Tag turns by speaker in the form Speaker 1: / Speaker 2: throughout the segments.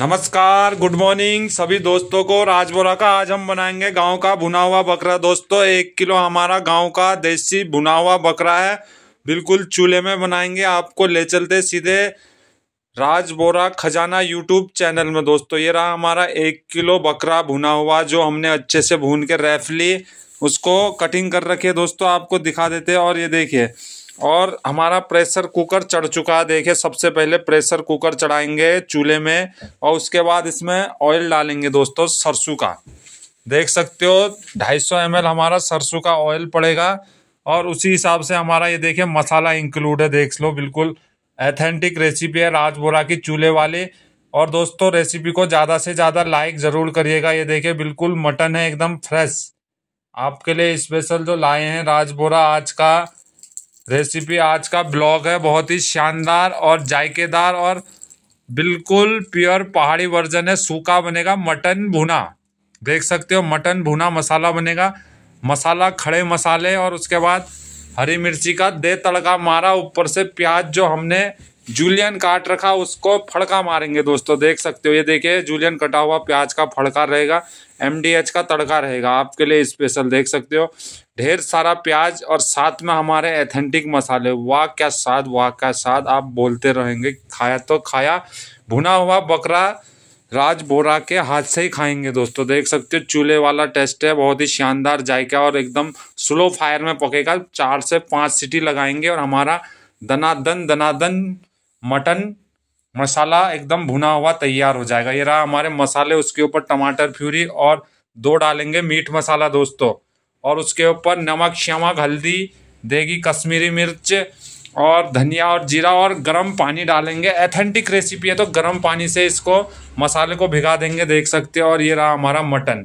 Speaker 1: नमस्कार good morning सभी दोस्तों को राजबोरा का आज हम बनाएंगे गांव का भुना हुआ बकरा दोस्तों एक किलो हमारा गांव का देसी भुना हुआ बकरा है बिल्कुल चूल्हे में बनाएंगे आपको ले चलते सीधे राजबोरा खजाना यूट्यूब चैनल में दोस्तों ये रहा हमारा एक किलो बकरा भुना हुआ जो हमने अच्छे से भून के रैफ ली उसको कटिंग कर रखी है दोस्तों आपको दिखा देते और ये देखिए और हमारा प्रेशर कुकर चढ़ चुका है देखिए सबसे पहले प्रेशर कुकर चढ़ाएंगे चूल्हे में और उसके बाद इसमें ऑयल डालेंगे दोस्तों सरसों का देख सकते हो 250 सौ हमारा सरसों का ऑयल पड़ेगा और उसी हिसाब से हमारा ये देखिए मसाला इंक्लूड है देख लो बिल्कुल एथेंटिक रेसिपी है राजबोरा की चूल्हे वाली और दोस्तों रेसिपी को ज़्यादा से ज़्यादा लाइक ज़रूर करिएगा ये देखिए बिल्कुल मटन है एकदम फ्रेश आपके लिए स्पेशल जो लाए हैं राजबोरा आज का रेसिपी आज का ब्लॉग है बहुत ही शानदार और जायकेदार और बिल्कुल प्योर पहाड़ी वर्जन है सूखा बनेगा मटन भुना देख सकते हो मटन भुना मसाला बनेगा मसाला खड़े मसाले और उसके बाद हरी मिर्ची का दे तड़का मारा ऊपर से प्याज जो हमने जूलियन काट रखा उसको फड़का मारेंगे दोस्तों देख सकते हो ये देखिए जूलियन कटा हुआ प्याज का फड़का रहेगा एमडीएच का तड़का रहेगा आपके लिए स्पेशल देख सकते हो ढेर सारा प्याज और साथ में हमारे एथेंटिक मसाले वाह क्या स्वाद वाह क्या स्वाद आप बोलते रहेंगे खाया तो खाया भुना हुआ बकरा राज बोरा के हाथ से ही खाएंगे दोस्तों देख सकते हो चूल्हे वाला टेस्ट है बहुत ही शानदार जायका और एकदम स्लो फायर में पकेगा चार से पाँच सीटी लगाएंगे और हमारा दनादन दनादन मटन मसाला एकदम भुना हुआ तैयार हो जाएगा ये रहा हमारे मसाले उसके ऊपर टमाटर प्यूरी और दो डालेंगे मीट मसाला दोस्तों और उसके ऊपर नमक शमक हल्दी देगी कश्मीरी मिर्च और धनिया और जीरा और गरम पानी डालेंगे एथेंटिक रेसिपी है तो गरम पानी से इसको मसाले को भिगा देंगे देख सकते हो और ये रहा हमारा मटन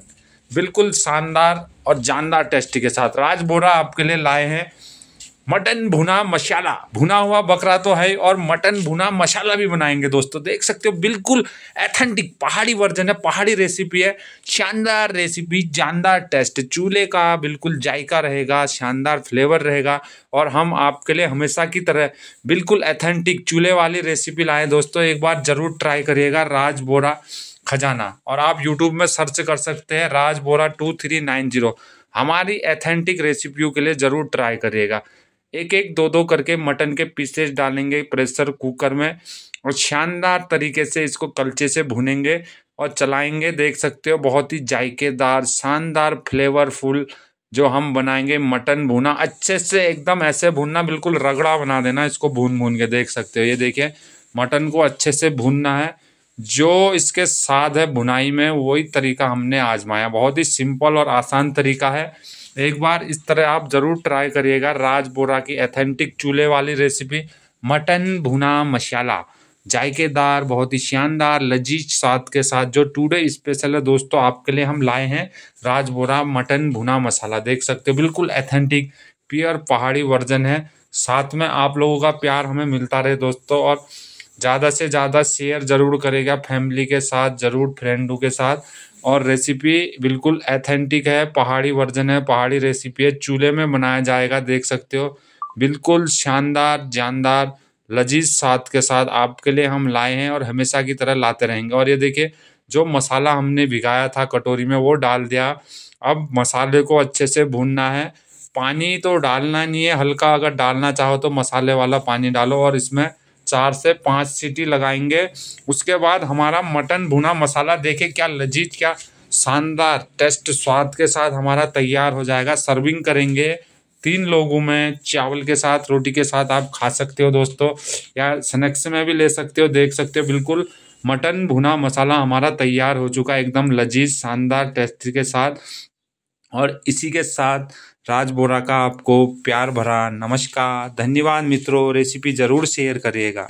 Speaker 1: बिल्कुल शानदार और जानदार टेस्टी के साथ राज बोरा आपके लिए लाए हैं मटन भुना मसाला भुना हुआ बकरा तो है और मटन भुना मसाला भी बनाएंगे दोस्तों देख सकते हो बिल्कुल एथेंटिक पहाड़ी वर्जन है पहाड़ी रेसिपी है शानदार रेसिपी जानदार टेस्ट चूल्हे का बिल्कुल जायका रहेगा शानदार फ्लेवर रहेगा और हम आपके लिए हमेशा की तरह बिल्कुल एथेंटिक चूल्हे वाली रेसिपी लाएँ दोस्तों एक बार ज़रूर ट्राई करिएगा राज बोरा खजाना और आप यूट्यूब में सर्च कर सकते हैं Raj Bora two three nine zero हमारी एथेंटिक रेसिपियों के लिए ज़रूर ट्राई करिएगा एक एक दो दो करके मटन के पीसेस डालेंगे प्रेशर कुकर में और शानदार तरीके से इसको कलचे से भुनेंगे और चलाएंगे देख सकते हो बहुत ही जायकेदार शानदार फ्लेवरफुल जो हम बनाएंगे मटन भुना अच्छे से एकदम ऐसे भुनना बिल्कुल रगड़ा बना देना इसको भून भून के देख सकते हो ये देखिए मटन को अच्छे से भूनना है जो इसके साथ है भुनाई में वही तरीका हमने आजमाया बहुत ही सिंपल और आसान तरीका है एक बार इस तरह आप ज़रूर ट्राई करिएगा राज बोरा की एथेंटिक चूल्हे वाली रेसिपी मटन भुना मसाला जायकेदार बहुत ही शानदार लजीज साथ के साथ जो टूडे स्पेशल है दोस्तों आपके लिए हम लाए हैं राज बोरा मटन भुना मसाला देख सकते हो बिल्कुल एथेंटिक प्योर पहाड़ी वर्जन है साथ में आप लोगों का प्यार हमें मिलता रहे दोस्तों और ज़्यादा से ज़्यादा शेयर ज़रूर करेगा फैमिली के साथ ज़रूर फ्रेंडों के साथ और रेसिपी बिल्कुल एथेंटिक है पहाड़ी वर्जन है पहाड़ी रेसिपी है चूल्हे में बनाया जाएगा देख सकते हो बिल्कुल शानदार जानदार लजीज साथ के साथ आपके लिए हम लाए हैं और हमेशा की तरह लाते रहेंगे और ये देखिए जो मसाला हमने भिगाया था कटोरी में वो डाल दिया अब मसाले को अच्छे से भूनना है पानी तो डालना नहीं है हल्का अगर डालना चाहो तो मसाले वाला पानी डालो और इसमें चार से पाँच सीटी लगाएंगे उसके बाद हमारा मटन भुना मसाला देखे क्या लजीज क्या शानदार टेस्ट स्वाद के साथ हमारा तैयार हो जाएगा सर्विंग करेंगे तीन लोगों में चावल के साथ रोटी के साथ आप खा सकते हो दोस्तों या स्नैक्स में भी ले सकते हो देख सकते हो बिल्कुल मटन भुना मसाला हमारा तैयार हो चुका है एकदम लजीज शानदार टेस्ट के साथ और इसी के साथ राज बोरा का आपको प्यार भरा नमस्कार धन्यवाद मित्रों रेसिपी ज़रूर शेयर करिएगा